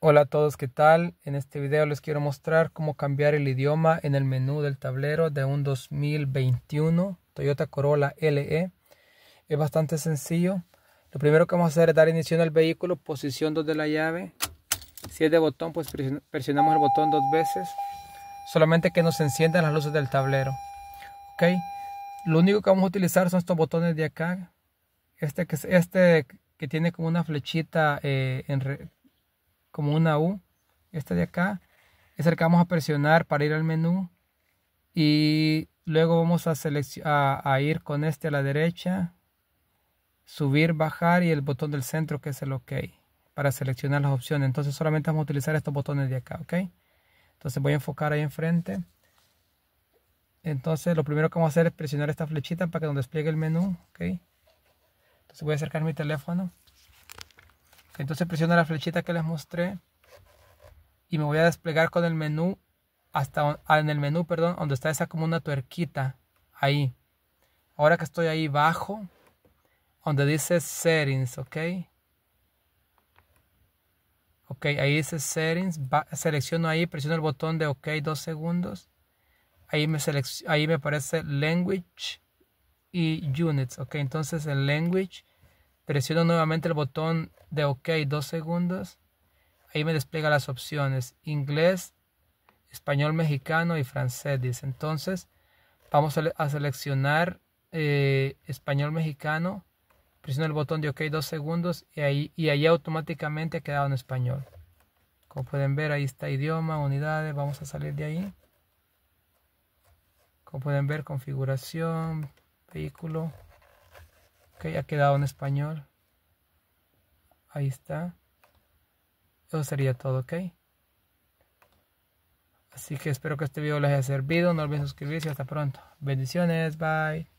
Hola a todos, ¿qué tal? En este video les quiero mostrar cómo cambiar el idioma en el menú del tablero de un 2021 Toyota Corolla LE. Es bastante sencillo. Lo primero que vamos a hacer es dar inicio al vehículo, posición 2 de la llave. Si es de botón, pues presionamos el botón dos veces. Solamente que nos enciendan las luces del tablero. ¿Ok? Lo único que vamos a utilizar son estos botones de acá. Este que, este que tiene como una flechita eh, en como una U, esta de acá. Es el vamos a presionar para ir al menú. Y luego vamos a, a ir con este a la derecha, subir, bajar y el botón del centro que es el OK para seleccionar las opciones. Entonces solamente vamos a utilizar estos botones de acá, ¿ok? Entonces voy a enfocar ahí enfrente. Entonces lo primero que vamos a hacer es presionar esta flechita para que nos despliegue el menú, ¿ok? Entonces voy a acercar mi teléfono. Entonces presiono la flechita que les mostré y me voy a desplegar con el menú hasta ah, en el menú, perdón, donde está esa como una tuerquita ahí. Ahora que estoy ahí bajo, donde dice settings, ¿ok? Ok, ahí dice settings, selecciono ahí, presiono el botón de ok dos segundos. Ahí me, ahí me aparece language y units, ok, entonces el language Presiono nuevamente el botón de OK dos segundos. Ahí me despliega las opciones. Inglés, español mexicano y francés, dice. Entonces, vamos a, seleccionar eh, español mexicano. Presiono el botón de OK dos segundos y ahí, y ahí automáticamente ha quedado en español. Como pueden ver, ahí está idioma, unidades. Vamos a salir de ahí. Como pueden ver, configuración, vehículo. Ok, ha quedado en español. Ahí está. Eso sería todo, ok. Así que espero que este video les haya servido. No olviden suscribirse. Hasta pronto. Bendiciones. Bye.